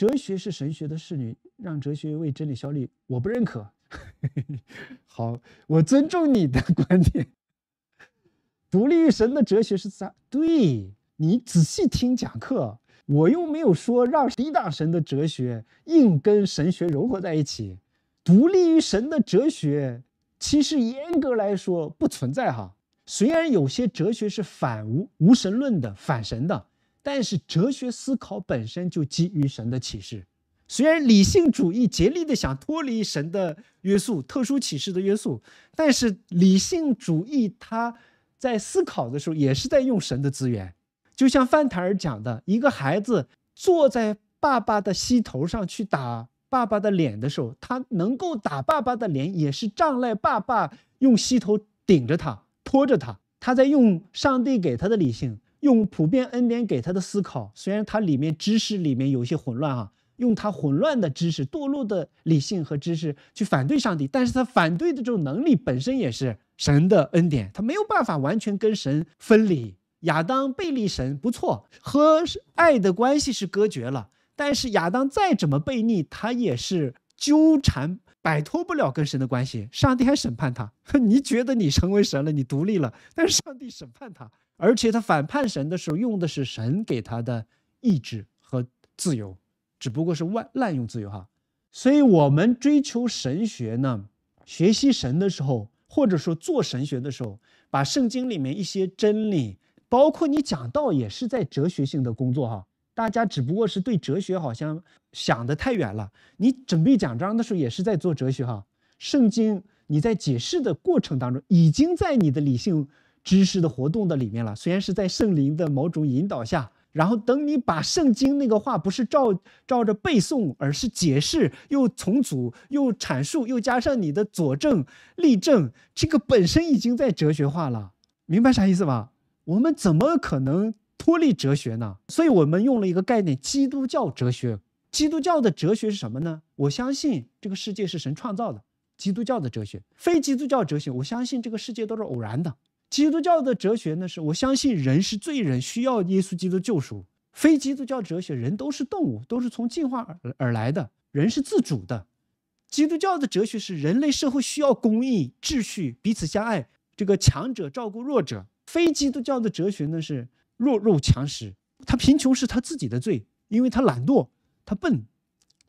哲学是神学的侍女，让哲学为真理效力，我不认可。好，我尊重你的观点。独立于神的哲学是啥？对，你仔细听讲课，我又没有说让抵挡神的哲学硬跟神学融合在一起。独立于神的哲学，其实严格来说不存在哈。虽然有些哲学是反无无神论的，反神的。但是哲学思考本身就基于神的启示，虽然理性主义竭力的想脱离神的约束、特殊启示的约束，但是理性主义他在思考的时候也是在用神的资源。就像范塔尔讲的，一个孩子坐在爸爸的膝头上去打爸爸的脸的时候，他能够打爸爸的脸，也是仗赖爸爸用膝头顶着他、拖着他，他在用上帝给他的理性。用普遍恩典给他的思考，虽然他里面知识里面有一些混乱啊，用他混乱的知识、堕落的理性和知识去反对上帝，但是他反对的这种能力本身也是神的恩典，他没有办法完全跟神分离。亚当贝利神不错，和爱的关系是隔绝了，但是亚当再怎么悖逆，他也是纠缠，摆脱不了跟神的关系。上帝还审判他，你觉得你成为神了，你独立了，但是上帝审判他。而且他反叛神的时候，用的是神给他的意志和自由，只不过是滥滥用自由哈。所以，我们追求神学呢，学习神的时候，或者说做神学的时候，把圣经里面一些真理，包括你讲道也是在哲学性的工作哈。大家只不过是对哲学好像想得太远了。你准备讲章的时候也是在做哲学哈。圣经你在解释的过程当中，已经在你的理性。知识的活动的里面了，虽然是在圣灵的某种引导下，然后等你把圣经那个话不是照照着背诵，而是解释、又重组、又阐述、又加上你的佐证、例证，这个本身已经在哲学化了，明白啥意思吧？我们怎么可能脱离哲学呢？所以我们用了一个概念：基督教哲学。基督教的哲学是什么呢？我相信这个世界是神创造的。基督教的哲学，非基督教哲学，我相信这个世界都是偶然的。基督教的哲学呢，是我相信人是罪人，需要耶稣基督救赎；非基督教哲学，人都是动物，都是从进化而而来的，人是自主的。基督教的哲学是人类社会需要公义、秩序、彼此相爱，这个强者照顾弱者；非基督教的哲学呢，是弱肉强食，他贫穷是他自己的罪，因为他懒惰，他笨，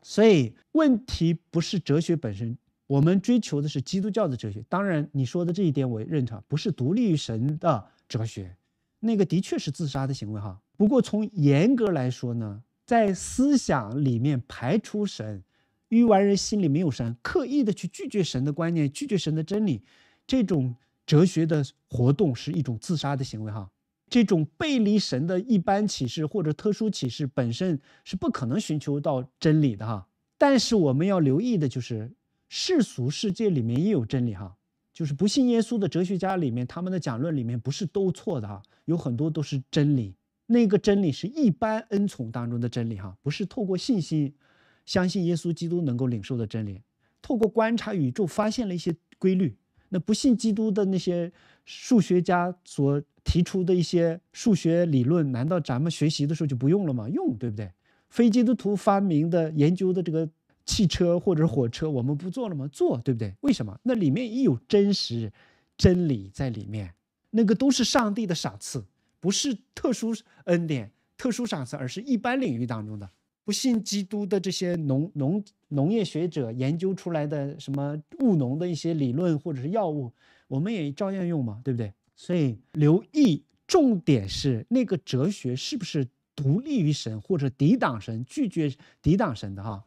所以问题不是哲学本身。我们追求的是基督教的哲学，当然你说的这一点我认同，不是独立于神的哲学，那个的确是自杀的行为哈。不过从严格来说呢，在思想里面排除神，愚顽人心里没有神，刻意的去拒绝神的观念，拒绝神的真理，这种哲学的活动是一种自杀的行为哈。这种背离神的一般启示或者特殊启示本身是不可能寻求到真理的哈。但是我们要留意的就是。世俗世界里面也有真理哈，就是不信耶稣的哲学家里面，他们的讲论里面不是都错的哈，有很多都是真理。那个真理是一般恩宠当中的真理哈，不是透过信心相信耶稣基督能够领受的真理。透过观察宇宙发现了一些规律。那不信基督的那些数学家所提出的一些数学理论，难道咱们学习的时候就不用了吗？用，对不对？非基督徒发明的研究的这个。汽车或者火车，我们不坐了吗？坐，对不对？为什么？那里面也有真实真理在里面，那个都是上帝的赏赐，不是特殊恩典、特殊赏赐，而是一般领域当中的。不信基督的这些农农农业学者研究出来的什么务农的一些理论或者是药物，我们也照样用嘛，对不对？所以留意，重点是那个哲学是不是独立于神或者抵挡神、拒绝抵挡神的哈？